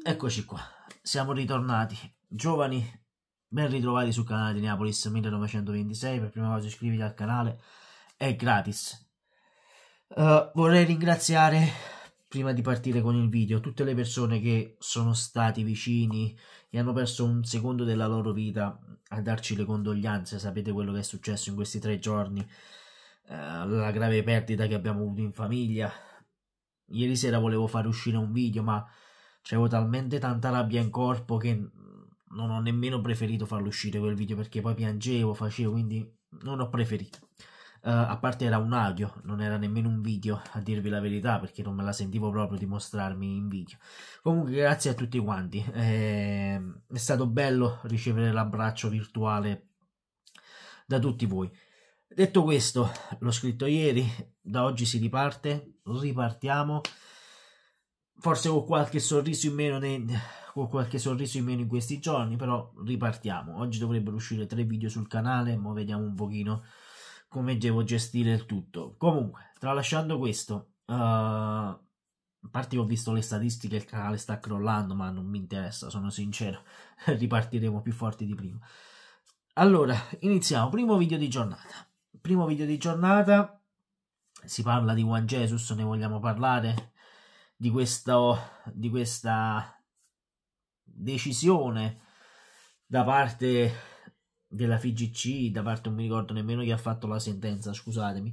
Eccoci qua, siamo ritornati, giovani, ben ritrovati sul canale di Neapolis 1926, per prima cosa iscriviti al canale, è gratis. Uh, vorrei ringraziare, prima di partire con il video, tutte le persone che sono stati vicini e hanno perso un secondo della loro vita a darci le condoglianze, sapete quello che è successo in questi tre giorni, uh, la grave perdita che abbiamo avuto in famiglia. Ieri sera volevo fare uscire un video, ma C'avevo talmente tanta rabbia in corpo che non ho nemmeno preferito farlo uscire quel video perché poi piangevo, facevo, quindi non ho preferito. Uh, a parte era un audio, non era nemmeno un video, a dirvi la verità, perché non me la sentivo proprio di mostrarmi in video. Comunque, grazie a tutti quanti. Eh, è stato bello ricevere l'abbraccio virtuale da tutti voi. Detto questo, l'ho scritto ieri, da oggi si riparte, ripartiamo forse con qualche sorriso in meno nei, con qualche sorriso in meno in questi giorni però ripartiamo oggi dovrebbero uscire tre video sul canale ma vediamo un pochino come devo gestire il tutto comunque tralasciando questo uh, a parte che ho visto le statistiche il canale sta crollando ma non mi interessa sono sincero ripartiremo più forti di prima allora iniziamo primo video di giornata primo video di giornata si parla di Juan Jesus ne vogliamo parlare di, questo, di questa decisione da parte della FIGC, da parte non mi ricordo nemmeno chi ha fatto la sentenza, scusatemi,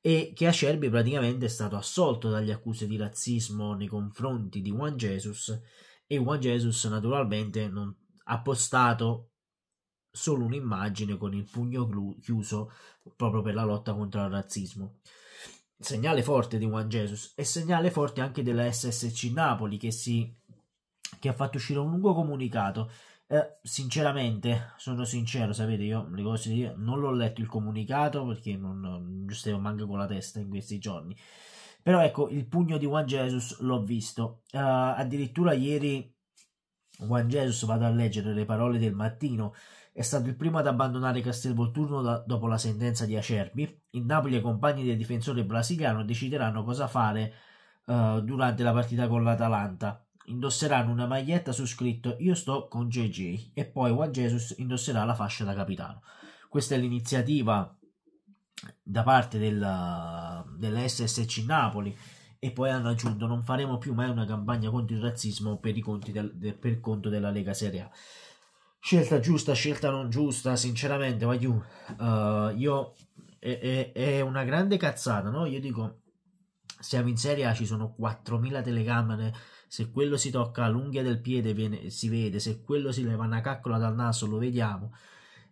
e che Acerbi praticamente è stato assolto dalle accuse di razzismo nei confronti di Juan Jesus e Juan Jesus naturalmente non ha postato solo un'immagine con il pugno chiuso proprio per la lotta contro il razzismo segnale forte di Juan Jesus e segnale forte anche della SSC Napoli che, si, che ha fatto uscire un lungo comunicato. Eh, sinceramente, sono sincero, sapete, io le cose io non l'ho letto il comunicato perché non, giusto manco con la testa in questi giorni. Però ecco, il pugno di Juan Jesus l'ho visto. Eh, addirittura ieri Juan Jesus, vado a leggere le parole del mattino, è stato il primo ad abbandonare Castelvolturno da, dopo la sentenza di Acerbi. In Napoli i compagni del difensore brasiliano decideranno cosa fare uh, durante la partita con l'Atalanta. Indosseranno una maglietta su scritto Io sto con JJ e poi Juan Jesus indosserà la fascia da capitano. Questa è l'iniziativa da parte del, dell'SSC Napoli e poi hanno aggiunto non faremo più mai una campagna contro il razzismo per, del, de, per conto della Lega Serie A. Scelta giusta, scelta non giusta, sinceramente, Vagliù, uh, eh, io è, è, è, una grande cazzata, no? Io dico, siamo in Serie A, ci sono 4.000 telecamere, se quello si tocca l'unghia del piede viene, si vede, se quello si leva una caccola dal naso lo vediamo,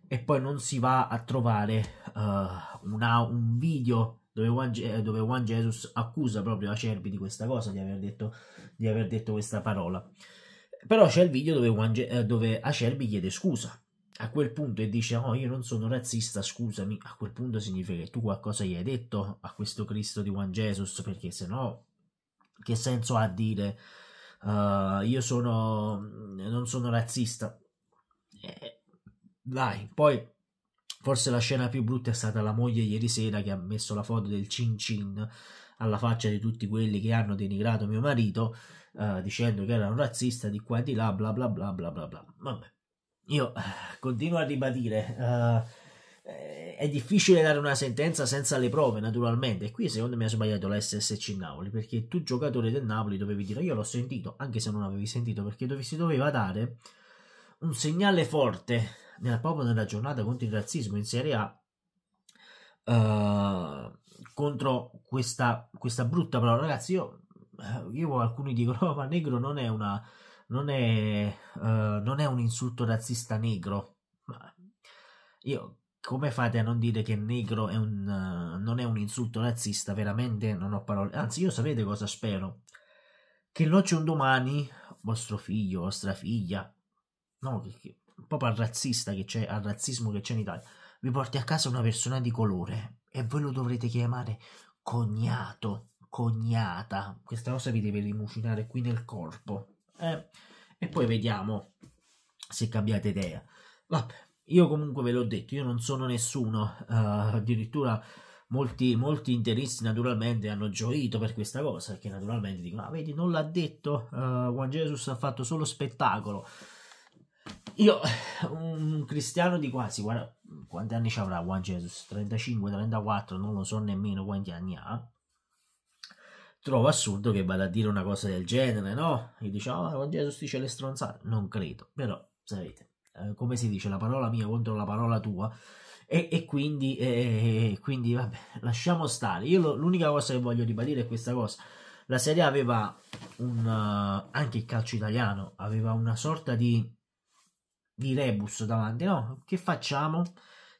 e poi non si va a trovare uh, una, un video dove Juan, eh, dove Juan Jesus accusa proprio Acerbi di questa cosa, di aver detto, di aver detto questa parola. Però c'è il video dove, Juan, eh, dove Acerbi chiede scusa a quel punto e dice oh io non sono razzista scusami a quel punto significa che tu qualcosa gli hai detto a questo Cristo di Juan Jesus perché se no che senso ha dire uh, io sono non sono razzista eh, dai poi Forse la scena più brutta è stata la moglie ieri sera che ha messo la foto del cin cin alla faccia di tutti quelli che hanno denigrato mio marito eh, dicendo che era un razzista di qua e di là, bla bla bla bla bla bla. Vabbè, io eh, continuo a ribadire. Eh, è difficile dare una sentenza senza le prove, naturalmente. E qui secondo me ha sbagliato la SSC Napoli, perché tu, giocatore del Napoli, dovevi dire io l'ho sentito, anche se non avevi sentito, perché dove si doveva dare un segnale forte nella, proprio nella giornata contro il razzismo in Serie A, eh, contro questa, questa brutta parola. Ragazzi, io, eh, io alcuni dicono, oh, ma negro non è, una, non, è, eh, non è un insulto razzista negro. Ma io come fate a non dire che negro è un, uh, non è un insulto razzista? Veramente non ho parole. Anzi, io sapete cosa spero? Che non c'è un domani vostro figlio, vostra figlia, no, che, che, proprio al razzista che c'è, al razzismo che c'è in Italia, vi porti a casa una persona di colore e voi lo dovrete chiamare cognato, cognata. Questa cosa vi deve rimucinare qui nel corpo. Eh, e poi vediamo se cambiate idea. Vabbè, io comunque ve l'ho detto, io non sono nessuno, uh, addirittura molti, molti interisti naturalmente hanno gioito per questa cosa, perché naturalmente dicono, ah vedi non l'ha detto, uh, Juan Jesus ha fatto solo spettacolo, io, un cristiano di quasi, guarda, quanti anni ci avrà Juan Jesus? 35, 34, non lo so nemmeno quanti anni ha. Trovo assurdo che vada a dire una cosa del genere, no? E dice, ah, oh, Juan Jesus dice le stronzate. Non credo, però, sapete, eh, come si dice, la parola mia contro la parola tua. E, e quindi, e, quindi, vabbè, lasciamo stare. Io lo, l'unica cosa che voglio ribadire è questa cosa. La Serie aveva un... Eh, anche il calcio italiano aveva una sorta di di rebus davanti, no? Che facciamo?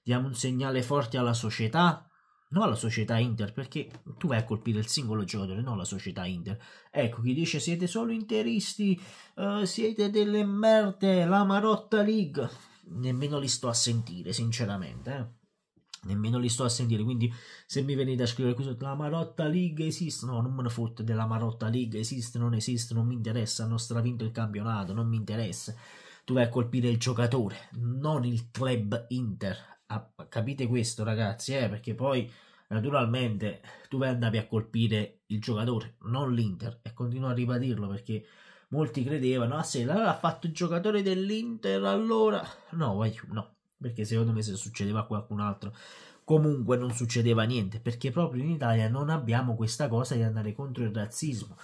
Diamo un segnale forte alla società? Non alla società Inter, perché tu vai a colpire il singolo giocatore, non la società Inter. Ecco, chi dice siete solo interisti, uh, siete delle merde, la Marotta League. Nemmeno li sto a sentire, sinceramente, eh nemmeno li sto a sentire. Quindi, se mi venite a scrivere qui sotto la Marotta League esiste, no, non me ne fotte della Marotta League esiste, non esiste, non mi interessa. Hanno stravinto il campionato, non mi interessa tu vai a colpire il giocatore, non il club Inter. Ah, capite questo, ragazzi, eh? perché poi naturalmente tu vai andavi a colpire il giocatore, non l'Inter. E continuo a ribadirlo perché molti credevano, ah sì, l'ha fatto il giocatore dell'Inter, allora... No, vai, no, perché secondo me se succedeva a qualcun altro comunque non succedeva niente, perché proprio in Italia non abbiamo questa cosa di andare contro il razzismo,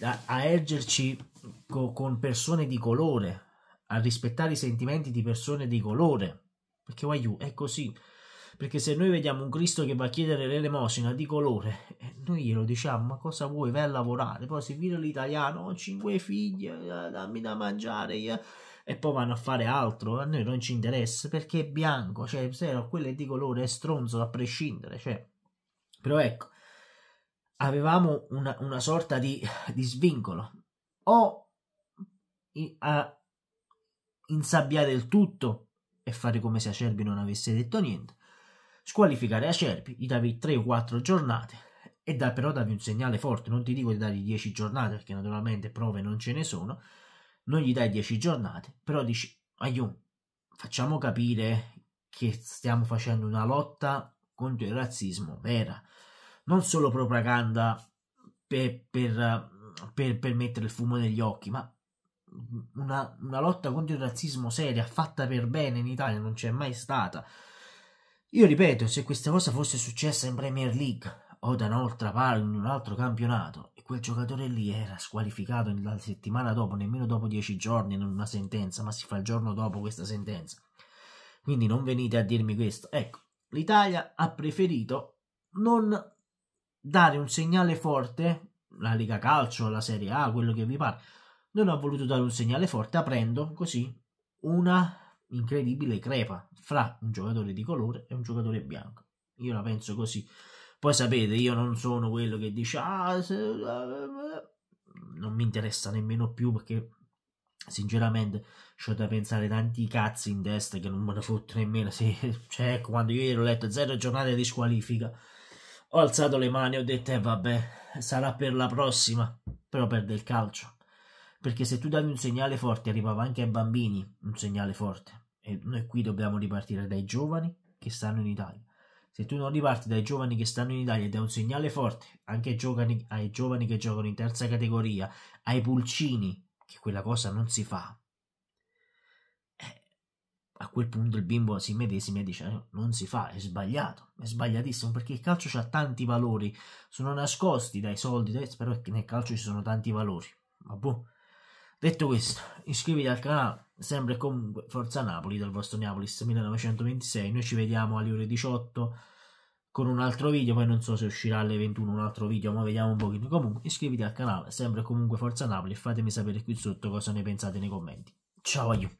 a, a ergerci co- con persone di colore, a rispettare i sentimenti di persone di colore. Perché Waiu è così. Perché se noi vediamo un Cristo che va a chiedere l'elemosina di colore, eh, noi glielo diciamo, ma cosa vuoi, vai a lavorare, poi si vira l'italiano, ho oh, cinque figli, dammi da mangiare, io... e poi vanno a fare altro, a noi non ci interessa, perché è bianco, cioè, se no, quello è di colore, è stronzo, a prescindere, cioè. Però ecco, avevamo una, una sorta di, di svincolo. O a, insabbiare il tutto e fare come se Acerbi non avesse detto niente, squalificare Acerbi, gli davi 3 o 4 giornate e da, però davi un segnale forte, non ti dico di dargli 10 giornate perché naturalmente prove non ce ne sono, non gli dai 10 giornate, però dici, aiuto, facciamo capire che stiamo facendo una lotta contro il razzismo vera, non solo propaganda per, per, per, per mettere il fumo negli occhi, ma una, una lotta contro il razzismo seria, fatta per bene in Italia, non c'è mai stata. Io ripeto, se questa cosa fosse successa in Premier League o da un'altra parte, in un altro campionato, e quel giocatore lì era squalificato la settimana dopo, nemmeno dopo dieci giorni, in una sentenza, ma si fa il giorno dopo questa sentenza. Quindi non venite a dirmi questo. Ecco, l'Italia ha preferito non dare un segnale forte, la Lega Calcio, la Serie A, quello che vi pare, non ho voluto dare un segnale forte aprendo così una incredibile crepa fra un giocatore di colore e un giocatore bianco. Io la penso così. Poi sapete, io non sono quello che dice ah, se... non mi interessa nemmeno più perché sinceramente ho da pensare tanti cazzi in testa che non me ne fotto nemmeno se cioè, quando io ero letto zero giornate di squalifica ho alzato le mani e ho detto eh, vabbè sarà per la prossima però perde il calcio perché se tu davi un segnale forte arrivava anche ai bambini un segnale forte e noi qui dobbiamo ripartire dai giovani che stanno in Italia. Se tu non riparti dai giovani che stanno in Italia e dai un segnale forte anche ai giovani, ai giovani che giocano in terza categoria, ai pulcini, che quella cosa non si fa, eh, a quel punto il bimbo si medesima e dice eh, non si fa, è sbagliato, è sbagliatissimo perché il calcio ha tanti valori, sono nascosti dai soldi, dai, però nel calcio ci sono tanti valori, ma boh, Detto questo, iscriviti al canale, sempre e comunque Forza Napoli dal vostro Neapolis 1926. Noi ci vediamo alle ore 18 con un altro video, poi non so se uscirà alle 21 un altro video, ma vediamo un pochino. Comunque iscriviti al canale, sempre e comunque Forza Napoli e fatemi sapere qui sotto cosa ne pensate nei commenti. Ciao aiuto!